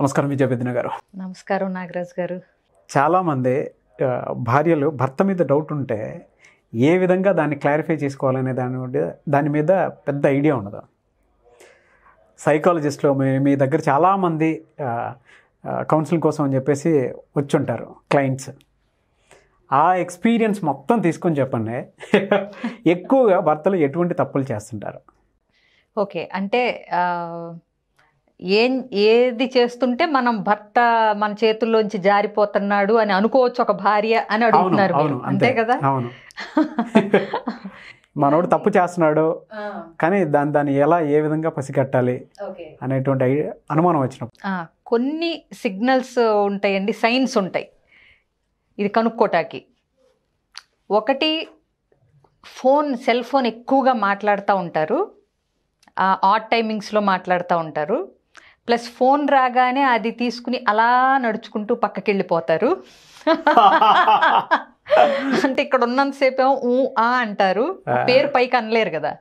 నమస్కారం విజయవేదిన గారు నమస్కారం నాగరాజ్ గారు చాలామంది భార్యలు భర్త మీద డౌట్ ఉంటే ఏ విధంగా దాన్ని క్లారిఫై చేసుకోవాలనే దాని దాని మీద పెద్ద ఐడియా ఉండదు సైకాలజిస్ట్లో మీ దగ్గర చాలామంది కౌన్సిలింగ్ కోసం అని చెప్పేసి వచ్చుంటారు క్లయింట్స్ ఆ ఎక్స్పీరియన్స్ మొత్తం తీసుకొని చెప్పండి ఎక్కువగా భర్తలు ఎటువంటి తప్పులు చేస్తుంటారు ఓకే అంటే ఏం ఏది చేస్తుంటే మనం భర్త మన చేతుల్లోంచి జారిపోతున్నాడు అని అనుకోవచ్చు ఒక భార్య అని అడుగుతున్నారు అంతే కదా మనోడు తప్పు చేస్తున్నాడు కానీ దాని దాన్ని ఎలా ఏ విధంగా పసిగట్టాలి అనేటువంటి అనుమానం వచ్చినప్పుడు కొన్ని సిగ్నల్స్ ఉంటాయండి సైన్స్ ఉంటాయి ఇది కనుక్కోటాకి ఒకటి ఫోన్ సెల్ ఫోన్ ఎక్కువగా మాట్లాడుతూ ఉంటారు ఆ టైమింగ్స్లో మాట్లాడుతూ ఉంటారు ప్లస్ ఫోన్ రాగానే అది తీసుకుని అలా నడుచుకుంటూ పక్కకి వెళ్ళిపోతారు అంటే ఇక్కడ ఉన్నంతసేపు ఊ ఆ అంటారు పేరు పైకి అనలేరు కదా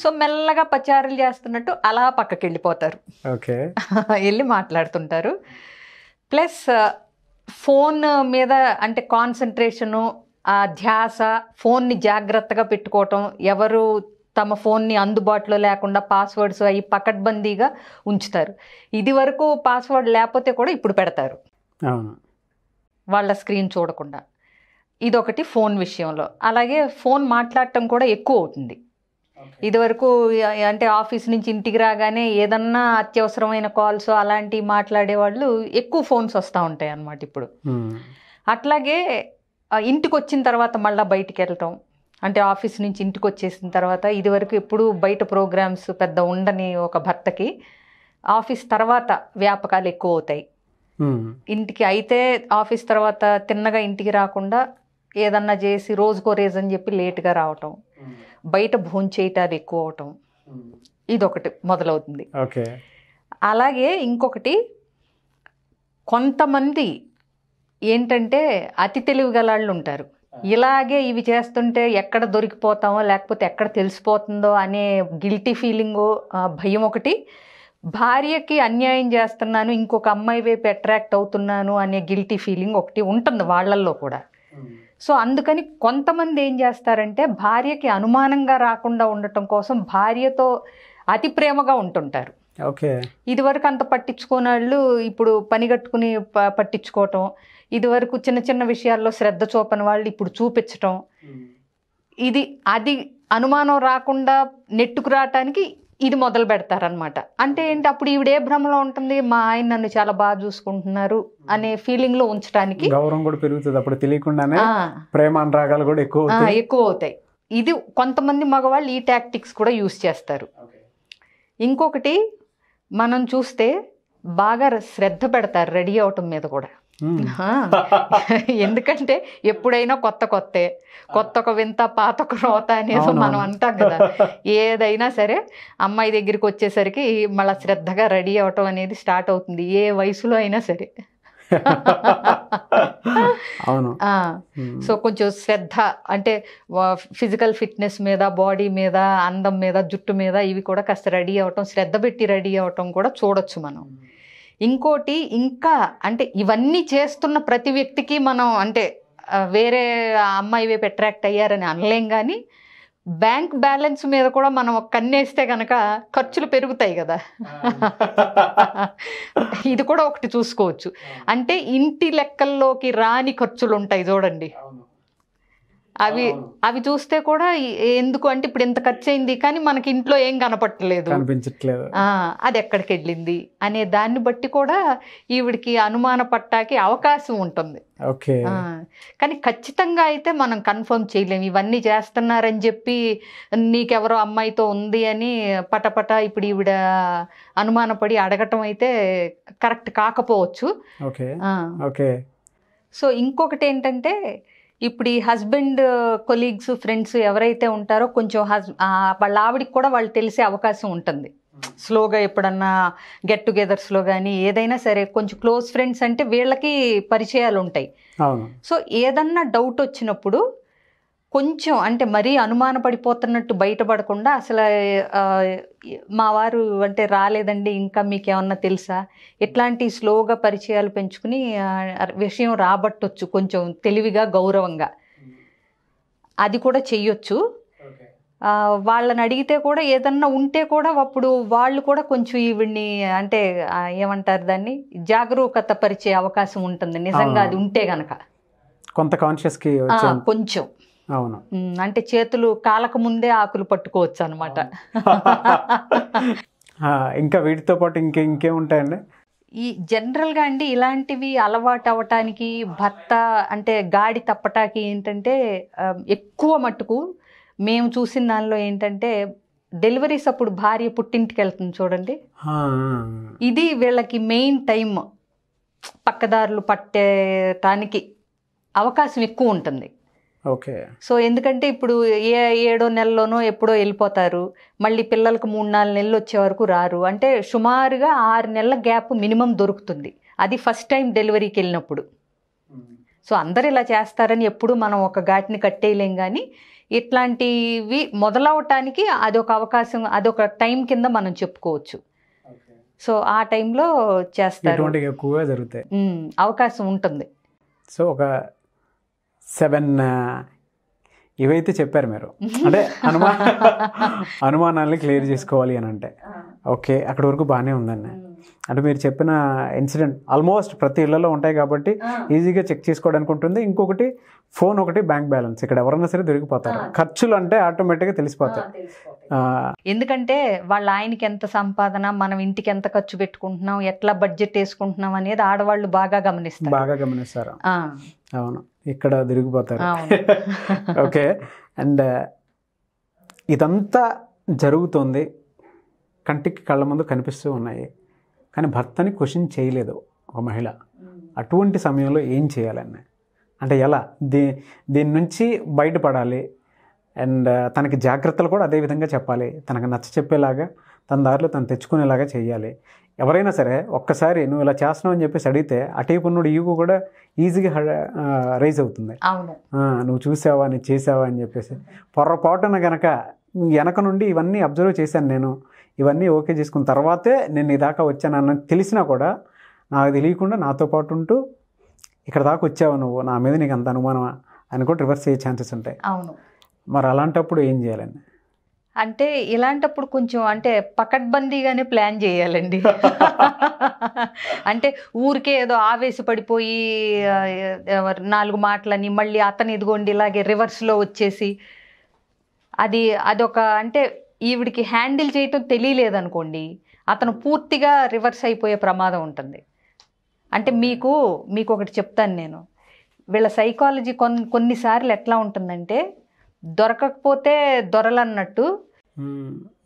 సో మెల్లగా పచారులు చేస్తున్నట్టు అలా పక్కకి వెళ్ళిపోతారు వెళ్ళి మాట్లాడుతుంటారు ప్లస్ ఫోన్ మీద అంటే కాన్సన్ట్రేషను ఆ ధ్యాస ఫోన్ని జాగ్రత్తగా పెట్టుకోవటం ఎవరు తమ ఫోన్ని అందుబాటులో లేకుండా పాస్వర్డ్స్ అవి పకడ్బందీగా ఉంచుతారు ఇది వరకు పాస్వర్డ్ లేకపోతే కూడా ఇప్పుడు పెడతారు వాళ్ళ స్క్రీన్ చూడకుండా ఇదొకటి ఫోన్ విషయంలో అలాగే ఫోన్ మాట్లాడటం కూడా ఎక్కువ అవుతుంది ఇదివరకు అంటే ఆఫీస్ నుంచి ఇంటికి రాగానే ఏదన్నా అత్యవసరమైన కాల్స్ అలాంటివి మాట్లాడే వాళ్ళు ఎక్కువ ఫోన్స్ వస్తూ ఉంటాయి అన్నమాట ఇప్పుడు అట్లాగే ఇంటికి వచ్చిన తర్వాత మళ్ళీ బయటికి వెళ్ళటం అంటే ఆఫీస్ నుంచి ఇంటికి వచ్చేసిన తర్వాత ఇదివరకు ఎప్పుడూ బయట ప్రోగ్రామ్స్ పెద్ద ఉండని ఒక భర్తకి ఆఫీస్ తర్వాత వ్యాపకాలు ఎక్కువ అవుతాయి ఇంటికి అయితే ఆఫీస్ తర్వాత తిన్నగా ఇంటికి రాకుండా ఏదన్నా చేసి రోజుకో రీజన్ చెప్పి లేట్గా రావటం బయట భోంచేయటాలు ఎక్కువ అవటం ఇదొకటి మొదలవుతుంది అలాగే ఇంకొకటి కొంతమంది ఏంటంటే అతి తెలివి గలాళ్ళు ఉంటారు ఇలాగే ఇవి చేస్తుంటే ఎక్కడ దొరికిపోతామో లేకపోతే ఎక్కడ తెలిసిపోతుందో అనే గిల్టీ ఫీలింగు భయం ఒకటి భార్యకి అన్యాయం చేస్తున్నాను ఇంకొక అమ్మాయి వైపు అట్రాక్ట్ అవుతున్నాను అనే గిల్టీ ఫీలింగ్ ఒకటి ఉంటుంది వాళ్ళల్లో కూడా సో అందుకని కొంతమంది ఏం చేస్తారంటే భార్యకి అనుమానంగా రాకుండా ఉండటం కోసం భార్యతో అతి ప్రేమగా ఉంటుంటారు ఓకే ఇదివరకు అంత పట్టించుకోని వాళ్ళు ఇప్పుడు పని కట్టుకుని పట్టించుకోవటం ఇదివరకు చిన్న చిన్న విషయాల్లో శ్రద్ధ చూపని వాళ్ళు ఇప్పుడు చూపించటం ఇది అది అనుమానం రాకుండా నెట్టుకు రావటానికి ఇది మొదలు పెడతారనమాట అంటే ఏంటి అప్పుడు ఈవిడ ఏ భ్రమలో ఉంటుంది మా ఆయన నన్ను చాలా బాగా చూసుకుంటున్నారు అనే ఫీలింగ్ లో ఉంచడానికి గౌరవం కూడా పెరుగుతుంది అప్పుడు తెలియకుండానే ప్రేమ అనురాగాలు కూడా ఎక్కువ ఎక్కువ అవుతాయి ఇది కొంతమంది మగవాళ్ళు ఈ టాక్టిక్స్ కూడా యూస్ చేస్తారు ఇంకొకటి మనం చూస్తే బాగా శ్రద్ధ పెడతారు రెడీ అవటం మీద కూడా ఎందుకంటే ఎప్పుడైనా కొత్త కొత్తే కొత్త ఒక వింత పాత ఒక రోత అనేది మనం అంటాం కదా ఏదైనా సరే అమ్మాయి దగ్గరికి వచ్చేసరికి మళ్ళీ శ్రద్ధగా రెడీ అవటం అనేది స్టార్ట్ అవుతుంది ఏ వయసులో అయినా సరే అవును సో కొంచెం శ్రద్ధ అంటే ఫిజికల్ ఫిట్నెస్ మీద బాడీ మీద అందం మీద జుట్టు మీద ఇవి కూడా కాస్త రెడీ అవటం శ్రద్ధ పెట్టి రెడీ అవటం కూడా చూడొచ్చు మనం ఇంకోటి ఇంకా అంటే ఇవన్నీ చేస్తున్న ప్రతి వ్యక్తికి మనం అంటే వేరే అమ్మాయి వైపు అట్రాక్ట్ అయ్యారని అనలేం కానీ బ్యాంక్ బ్యాలెన్స్ మీద కూడా మనం కన్నేస్తే కనుక ఖర్చులు పెరుగుతాయి కదా ఇది కూడా ఒకటి చూసుకోవచ్చు అంటే ఇంటి లెక్కల్లోకి రాని ఖర్చులు ఉంటాయి చూడండి అవి అవి చూస్తే కూడా ఎందుకు అంటే ఇప్పుడు ఇంత ఖర్చు అయింది కానీ మనకి ఇంట్లో ఏం కనపట్టలేదు కనిపించట్లేదు అది ఎక్కడికి వెళ్ళింది అనే దాన్ని బట్టి కూడా ఈవిడికి అనుమాన పట్టాకి అవకాశం ఉంటుంది ఓకే కానీ ఖచ్చితంగా అయితే మనం కన్ఫర్మ్ చేయలేము ఇవన్నీ చేస్తున్నారని చెప్పి నీకెవరో అమ్మాయితో ఉంది అని పటపట ఇప్పుడు ఈవిడ అనుమానపడి అడగటం అయితే కరెక్ట్ కాకపోవచ్చు ఓకే సో ఇంకొకటి ఏంటంటే ఇప్పుడు ఈ హస్బెండ్ కొలీగ్స్ ఫ్రెండ్స్ ఎవరైతే ఉంటారో కొంచెం హస్ వాళ్ళ ఆవిడకి కూడా వాళ్ళు తెలిసే అవకాశం ఉంటుంది hmm. స్లోగా ఎప్పుడన్నా గెట్ టుగెదర్స్లో కానీ ఏదైనా సరే కొంచెం క్లోజ్ ఫ్రెండ్స్ అంటే వీళ్ళకి పరిచయాలు ఉంటాయి సో ఏదన్నా డౌట్ వచ్చినప్పుడు కొంచెం అంటే మరీ అనుమానపడిపోతున్నట్టు బయటపడకుండా అసలు మా వారు అంటే రాలేదండి ఇంకా మీకు ఏమన్నా తెలుసా ఇట్లాంటి స్లోగా పరిచయాలు పెంచుకుని విషయం రాబట్టొచ్చు కొంచెం తెలివిగా గౌరవంగా అది కూడా చెయ్యొచ్చు వాళ్ళని అడిగితే కూడా ఏదన్నా ఉంటే కూడా అప్పుడు వాళ్ళు కూడా కొంచెం ఈవిడ్ని అంటే ఏమంటారు దాన్ని జాగరూకత పరిచే అవకాశం ఉంటుంది నిజంగా అది ఉంటే గనక కొంత కాన్షియస్కి కొంచెం అవును అంటే చేతులు కాలక ముందే ఆకులు పట్టుకోవచ్చు అనమాట ఇంకా వీటితో పాటు ఇంకా ఇంకే ఉంటాయండి ఈ జనరల్గా అండి ఇలాంటివి అలవాటు అవ్వటానికి భర్త అంటే గాడి తప్పటానికి ఏంటంటే ఎక్కువ మట్టుకు మేము చూసిన దానిలో ఏంటంటే డెలివరీస్ అప్పుడు భార్య పుట్టింటికి వెళ్తుంది చూడండి ఇది వీళ్ళకి మెయిన్ టైం పక్కదారులు పట్టేటానికి అవకాశం ఎక్కువ ఉంటుంది ఓకే సో ఎందుకంటే ఇప్పుడు ఏ ఏడో నెలలోనో ఎప్పుడో వెళ్ళిపోతారు మళ్ళీ పిల్లలకు మూడు నాలుగు నెలలు వచ్చే వరకు రారు అంటే సుమారుగా ఆరు నెలల గ్యాప్ మినిమం దొరుకుతుంది అది ఫస్ట్ టైం డెలివరీకి వెళ్ళినప్పుడు సో అందరు ఇలా చేస్తారని ఎప్పుడు మనం ఒక ఘాటిని కట్టేయలేం కానీ ఇట్లాంటివి మొదలవటానికి అదొక అవకాశం అదొక టైం కింద మనం చెప్పుకోవచ్చు సో ఆ టైంలో చేస్తారు ఎక్కువగా జరుగుతాయి అవకాశం ఉంటుంది సో ఒక సెవెన్ ఇవైతే చెప్పారు మీరు అంటే అనుమా అనుమానాలను క్లియర్ చేసుకోవాలి అని అంటే ఓకే అక్కడి వరకు బాగానే ఉందండి అంటే మీరు చెప్పిన ఇన్సిడెంట్ ఆల్మోస్ట్ ప్రతి ఇళ్లలో ఉంటాయి కాబట్టి ఈజీగా చెక్ చేసుకోవడానికి ఉంటుంది ఇంకొకటి ఫోన్ ఒకటి బ్యాంక్ బ్యాలెన్స్ ఇక్కడ ఎవరన్నా సరే దొరికిపోతారు ఖర్చులు అంటే ఆటోమేటిక్గా తెలిసిపోతారు ఎందుకంటే వాళ్ళ ఆయనకి ఎంత సంపాదన మనం ఇంటికి ఎంత ఖర్చు పెట్టుకుంటున్నాం ఎట్లా బడ్జెట్ వేసుకుంటున్నాం అనేది ఆడవాళ్ళు బాగా గమనిస్తారు బాగా గమనిస్తారు అవును ఇక్కడ తిరిగిపోతారు ఓకే అండ్ ఇదంతా జరుగుతుంది కంటికి కళ్ళ ముందు కనిపిస్తూ ఉన్నాయి కానీ భర్తని క్వశ్చన్ చేయలేదు ఒక మహిళ అటువంటి సమయంలో ఏం చేయాలని అంటే ఎలా దీ దీని నుంచి బయటపడాలి అండ్ తనకి జాగ్రత్తలు కూడా అదే విధంగా చెప్పాలి తనకు నచ్చ చెప్పేలాగా తన దారిలో తను తెచ్చుకునేలాగా చేయాలి ఎవరైనా సరే ఒక్కసారి నువ్వు ఇలా చేస్తున్నావు అని చెప్పేసి అడిగితే అటైపు పన్నుడు ఈగో కూడా ఈజీగా రైజ్ అవుతుంది నువ్వు చూసావా నేను చేసావా అని చెప్పేసి పొరపాటున గనక వెనక నుండి ఇవన్నీ అబ్జర్వ్ చేశాను నేను ఇవన్నీ ఓకే చేసుకున్న తర్వాతే నేను ఈ దాకా వచ్చానన్న తెలిసినా కూడా నాకు తెలియకుండా నాతో పాటు ఉంటూ ఇక్కడ దాకా వచ్చావు నువ్వు నా మీద నీకు అంత అనుమానమా అని కూడా రివర్స్ అయ్యే ఛాన్సెస్ ఉంటాయి అవును మరి అలాంటప్పుడు ఏం చేయాలండి అంటే ఇలాంటప్పుడు కొంచెం అంటే పకడ్బందీగానే ప్లాన్ చేయాలండి అంటే ఊరికే ఏదో ఆవేశపడిపోయి నాలుగు మాటలని మళ్ళీ అతను ఇదిగోండి ఇలాగే రివర్స్లో వచ్చేసి అది అదొక అంటే ఈవిడికి హ్యాండిల్ చేయటం తెలియలేదనుకోండి అతను పూర్తిగా రివర్స్ అయిపోయే ప్రమాదం ఉంటుంది అంటే మీకు మీకు ఒకటి చెప్తాను నేను వీళ్ళ సైకాలజీ కొన్ని కొన్నిసార్లు ఎట్లా ఉంటుందంటే దొరకకపోతే దొరలన్నట్టు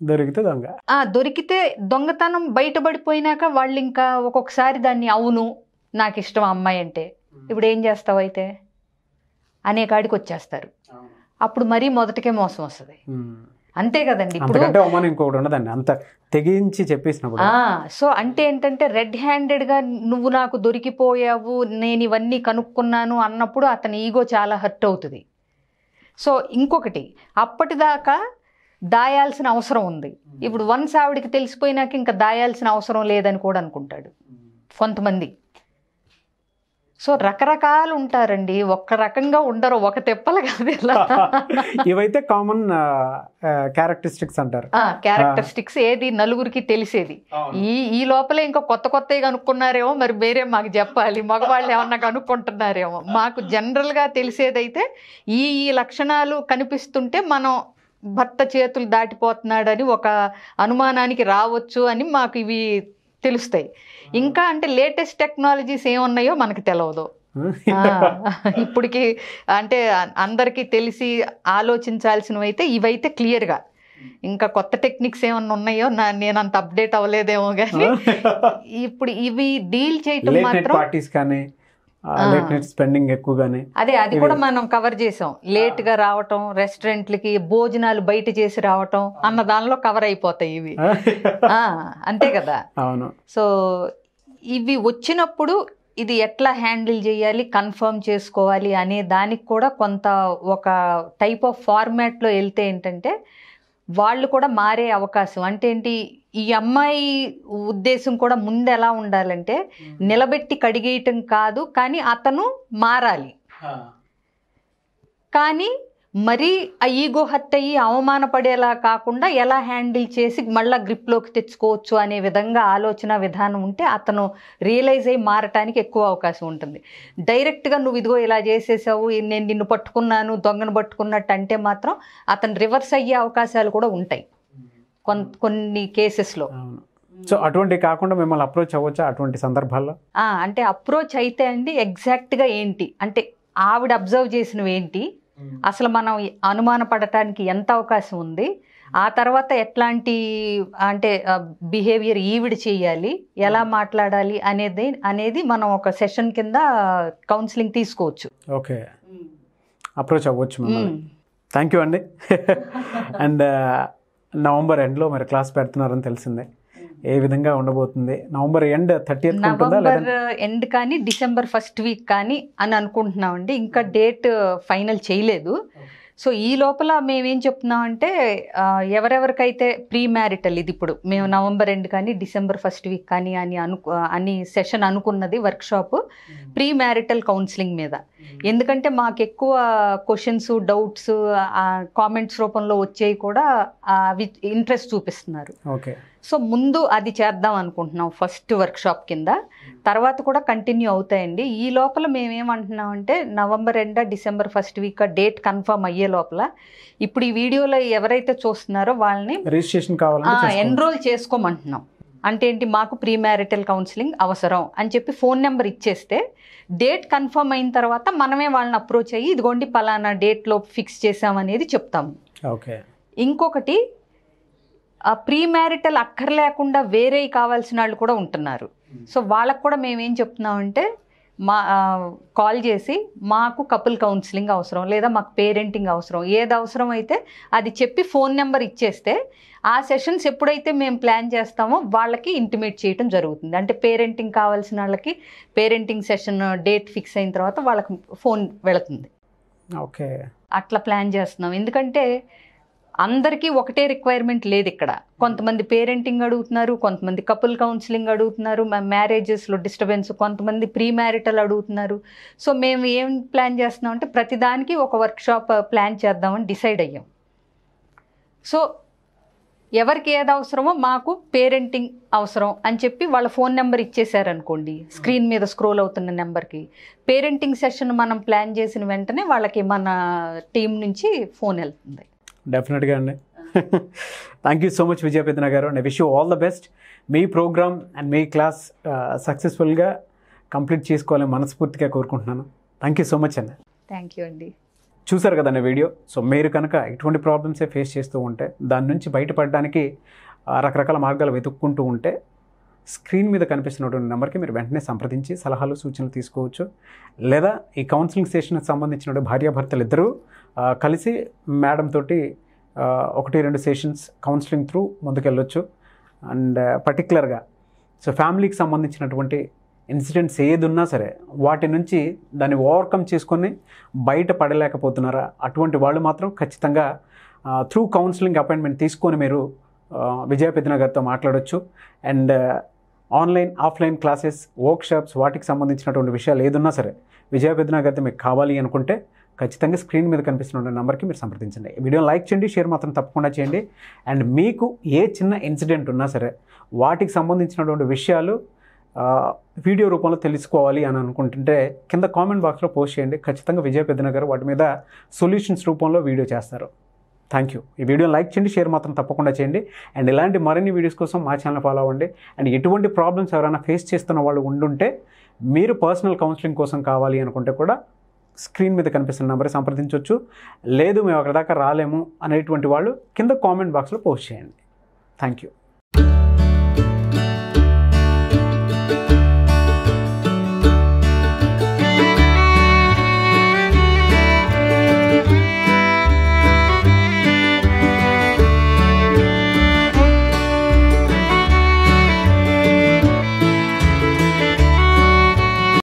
దొరికితే దొంగ ఆ దొరికితే దొంగతనం బయటపడిపోయినాక వాళ్ళు ఇంకా ఒక్కొక్కసారి దాన్ని అవును నాకు ఇష్టం అమ్మాయి అంటే ఇప్పుడు ఏం చేస్తావు అయితే అనే కాడికి వచ్చేస్తారు అప్పుడు మరీ మొదటికే మోసం వస్తుంది అంతే కదండి అంత తెగించి చెప్పేసినప్పుడు సో అంటే ఏంటంటే రెడ్ హ్యాండెడ్గా నువ్వు నాకు దొరికిపోయావు నేను ఇవన్నీ కనుక్కున్నాను అన్నప్పుడు అతని ఈగో చాలా హర్ట్ అవుతుంది సో ఇంకొకటి అప్పటిదాకా దాయాల్సిన అవసరం ఉంది ఇప్పుడు వన్స్ ఆవిడికి తెలిసిపోయినాక ఇంకా దాయాల్సిన అవసరం లేదని కూడా అనుకుంటాడు కొంతమంది సో రకరకాలు ఉంటారండి ఒక్క రకంగా ఉండరు ఒక తెప్పలు కాదు ఇలా ఇవైతే కామన్ క్యారెక్టరిస్టిక్స్ అంటారు క్యారెక్టరిస్టిక్స్ ఏది నలుగురికి తెలిసేది ఈ ఈ లోపలే ఇంకా కొత్త కొత్తవి కనుక్కున్నారేమో మరి వేరే మాకు చెప్పాలి మగవాళ్ళు ఏమన్నా కనుక్కుంటున్నారేమో మాకు జనరల్గా తెలిసేదైతే ఈ ఈ లక్షణాలు కనిపిస్తుంటే మనం భర్త చేతులు దాటిపోతున్నాడని ఒక అనుమానానికి రావచ్చు అని మాకు ఇవి తెలుస్తాయి ఇంకా అంటే లేటెస్ట్ టెక్నాలజీస్ ఏమున్నాయో మనకు తెలియదు ఇప్పటికి అంటే అందరికీ తెలిసి ఆలోచించాల్సినవైతే ఇవైతే క్లియర్గా ఇంకా కొత్త టెక్నిక్స్ ఏమన్నా ఉన్నాయో నేను అంత అప్డేట్ అవ్వలేదేమో కానీ ఇప్పుడు ఇవి డీల్ చేయటం మాత్రం పార్టీస్ కానీ లేట్ నైట్ స్పెండింగ్ ఎక్కువగానే అదే అది కూడా మనం కవర్ చేసాం లేట్ గా రావటం రెస్టారెంట్లకి భోజనాలు బయట చేసి రావటం అన్న దానిలో కవర్ అయిపోతాయి ఇవి అంతే కదా అవును సో ఇవి వచ్చినప్పుడు ఇది ఎట్లా హ్యాండిల్ చేయాలి కన్ఫర్మ్ చేసుకోవాలి అనే దానికి కూడా కొంత ఒక టైప్ ఆఫ్ ఫార్మాట్లో వెళ్తే ఏంటంటే వాళ్ళు కూడా మారే అవకాశం అంటే ఏంటి ఈ అమ్మాయి ఉద్దేశం కూడా ముందు ఎలా ఉండాలంటే నిలబెట్టి కడిగేయటం కాదు కానీ అతను మారాలి కానీ మరీ ఆ ఈగో హత్య అయ్యి అవమానపడేలా కాకుండా ఎలా హ్యాండిల్ చేసి మళ్ళీ గ్రిప్లోకి తెచ్చుకోవచ్చు అనే విధంగా ఆలోచన విధానం ఉంటే అతను రియలైజ్ అయ్యి మారటానికి ఎక్కువ అవకాశం ఉంటుంది డైరెక్ట్గా నువ్వు ఇదిగో ఇలా చేసేసావు నేను నిన్ను పట్టుకున్నాను దొంగను పట్టుకున్నట్టు అంటే మాత్రం అతను రివర్స్ అయ్యే అవకాశాలు కూడా ఉంటాయి కొంత కొన్ని కేసెస్లో సో అటువంటి కాకుండా మిమ్మల్ని అప్రోచ్ అవ్వచ్చా అటువంటి సందర్భాల్లో అంటే అప్రోచ్ అయితే అండి ఎగ్జాక్ట్గా ఏంటి అంటే ఆవిడ అబ్జర్వ్ చేసినవి ఏంటి అసలు మనం అనుమానపడటానికి ఎంత అవకాశం ఉంది ఆ తర్వాత ఎట్లాంటి అంటే బిహేవియర్ ఈవిడ్ చేయాలి ఎలా hmm. మాట్లాడాలి అనేది అనేది మనం ఒక సెషన్ కింద కౌన్సిలింగ్ తీసుకోవచ్చు ఓకే hmm. అప్రోచ్ అవ్వచ్చు థ్యాంక్ యూ hmm. అండి అండ్ నవంబర్ ఎండ్లో మరి క్లాస్ పెడుతున్నారని తెలిసిందే ఏ విధంగా ఉండబోతుంది November end thirty November end కానీ డిసెంబర్ ఫస్ట్ వీక్ కానీ అని అనుకుంటున్నామండి ఇంకా డేట్ ఫైనల్ చేయలేదు సో ఈ లోపల మేమేం అంటే ఎవరెవరికైతే ప్రీ మ్యారిటల్ ఇది ఇప్పుడు మేము నవంబర్ ఎండ్ కానీ డిసెంబర్ ఫస్ట్ వీక్ కానీ అని అను అని సెషన్ అనుకున్నది వర్క్షాప్ ప్రీ మ్యారిటల్ కౌన్సిలింగ్ మీద ఎందుకంటే మాకు ఎక్కువ క్వశ్చన్స్ డౌట్స్ కామెంట్స్ రూపంలో వచ్చేవి కూడా ఇంట్రెస్ట్ చూపిస్తున్నారు ఓకే సో ముందు అది చేద్దాం అనుకుంటున్నాం ఫస్ట్ వర్క్షాప్ కింద hmm. తర్వాత కూడా కంటిన్యూ అవుతాయండి ఈ లోపల మేమేమంటున్నాం అంటే నవంబర్ ఎండా December first week date confirm అయ్యే లోపల ఇప్పుడు ఈ వీడియోలో ఎవరైతే చూస్తున్నారో వాళ్ళని రిజిస్ట్రేషన్ కావాలి ఎన్రోల్ చేసుకోమంటున్నాం అంటే ఏంటి మాకు ప్రీ మ్యారిటల్ కౌన్సిలింగ్ అవసరం అని చెప్పి ఫోన్ నెంబర్ ఇచ్చేస్తే డేట్ కన్ఫర్మ్ అయిన తర్వాత మనమే వాళ్ళని అప్రోచ్ అయ్యి ఇదిగోండి పలానా డేట్లో ఫిక్స్ చేసామనేది చెప్తాము ఓకే ఇంకొకటి ప్రీ మ్యారిటల్ అక్కర్లేకుండా వేరే కావాల్సిన వాళ్ళు కూడా ఉంటున్నారు సో వాళ్ళకు కూడా మేమేం చెప్తున్నామంటే మా కాల్ చేసి మాకు కపుల్ కౌన్సిలింగ్ అవసరం లేదా మాకు పేరెంటింగ్ అవసరం ఏది అవసరం అయితే అది చెప్పి ఫోన్ నెంబర్ ఇచ్చేస్తే ఆ సెషన్స్ ఎప్పుడైతే మేము ప్లాన్ చేస్తామో వాళ్ళకి ఇంటిమేట్ చేయడం జరుగుతుంది అంటే పేరెంటింగ్ కావాల్సిన వాళ్ళకి పేరెంటింగ్ సెషన్ డేట్ ఫిక్స్ అయిన తర్వాత వాళ్ళకి ఫోన్ వెళుతుంది ఓకే అట్లా ప్లాన్ చేస్తున్నాం ఎందుకంటే అందరికీ ఒకటే రిక్వైర్మెంట్ లేదు ఇక్కడ కొంతమంది పేరెంటింగ్ అడుగుతున్నారు కొంతమంది కపుల్ కౌన్సిలింగ్ అడుగుతున్నారు మ్యారేజెస్లో డిస్టర్బెన్స్ కొంతమంది ప్రీ మ్యారిటల్ అడుగుతున్నారు సో మేము ఏం ప్లాన్ చేస్తున్నాం అంటే ప్రతిదానికి ఒక వర్క్షాప్ ప్లాన్ uh, చేద్దామని డిసైడ్ అయ్యాం సో ఎవరికి ఏది అవసరమో మాకు పేరెంటింగ్ అవసరం అని చెప్పి వాళ్ళ ఫోన్ నెంబర్ ఇచ్చేసారనుకోండి స్క్రీన్ మీద స్క్రోల్ అవుతున్న నెంబర్కి పేరెంటింగ్ సెషన్ మనం ప్లాన్ చేసిన వెంటనే వాళ్ళకి మన టీం నుంచి ఫోన్ వెళ్తుంది డెఫినెట్గా అండి thank you so much Vijayapethana గారు నేను wish you all the best మీ ప్రోగ్రామ్ అండ్ మీ క్లాస్ సక్సెస్ఫుల్గా uh, కంప్లీట్ చేసుకోవాలని మనస్ఫూర్తిగా కోరుకుంటున్నాను థ్యాంక్ యూ సో మచ్ అండి థ్యాంక్ యూ అండి చూసారు కదండి వీడియో సో మీరు కనుక ఎటువంటి ప్రాబ్లమ్సే ఫేస్ చేస్తూ ఉంటే దాని నుంచి బయటపడడానికి రకరకాల మార్గాలు వెతుక్కుంటూ ఉంటే స్క్రీన్ మీద కనిపిస్తున్నటువంటి నెంబర్కి మీరు వెంటనే సంప్రదించి సలహాలు సూచనలు తీసుకోవచ్చు లేదా ఈ కౌన్సిలింగ్ సెషన్కి సంబంధించినటువంటి భార్యాభర్తలు ఇద్దరూ కలిసి మేడం తోటి ఒకటి రెండు సెషన్స్ కౌన్సిలింగ్ త్రూ ముందుకెళ్ళొచ్చు అండ్ పర్టికులర్గా సో ఫ్యామిలీకి సంబంధించినటువంటి ఇన్సిడెంట్స్ ఏది ఉన్నా సరే వాటి నుంచి దాన్ని ఓవర్కమ్ చేసుకొని బయట పడలేకపోతున్నారా అటువంటి వాళ్ళు మాత్రం ఖచ్చితంగా త్రూ కౌన్సిలింగ్ అపాయింట్మెంట్ తీసుకొని మీరు విజయపెద్దిన గారితో మాట్లాడవచ్చు and online offline classes workshops వాటికి సంబంధించినటువంటి విషయాలు ఏదున్నా సరే విజయపెద్దిన గారితో మీకు కావాలి అనుకుంటే ఖచ్చితంగా స్క్రీన్ మీద కనిపిస్తున్న నెంబర్కి మీరు సంప్రదించండి వీడియోని లైక్ చేయండి షేర్ మాత్రం తప్పకుండా చేయండి అండ్ మీకు ఏ చిన్న ఇన్సిడెంట్ ఉన్నా సరే వాటికి సంబంధించినటువంటి విషయాలు వీడియో రూపంలో తెలుసుకోవాలి అని అనుకుంటుంటే కింద కామెంట్ బాక్స్లో పోస్ట్ చేయండి ఖచ్చితంగా విజయ పెద్దనగర్ వాటి మీద సొల్యూషన్స్ రూపంలో వీడియో చేస్తారు థ్యాంక్ యూ ఈ వీడియోని లైక్ చేయండి షేర్ మాత్రం తప్పకుండా చేయండి అండ్ ఇలాంటి మరిన్ని వీడియోస్ కోసం మా ఛానల్ ఫాలో అవ్వండి అండ్ ఎటువంటి ప్రాబ్లమ్స్ ఎవరైనా ఫేస్ చేస్తున్న వాళ్ళు ఉండుంటే మీరు పర్సనల్ కౌన్సిలింగ్ కోసం కావాలి అనుకుంటే కూడా స్క్రీన్ మీద కనిపిస్తున్న నెంబర్ సంప్రదించవచ్చు లేదు మేము అక్కడ దాకా రాలేము అనేటువంటి వాళ్ళు కింద కామెంట్ బాక్స్లో పోస్ట్ చేయండి థ్యాంక్ యూ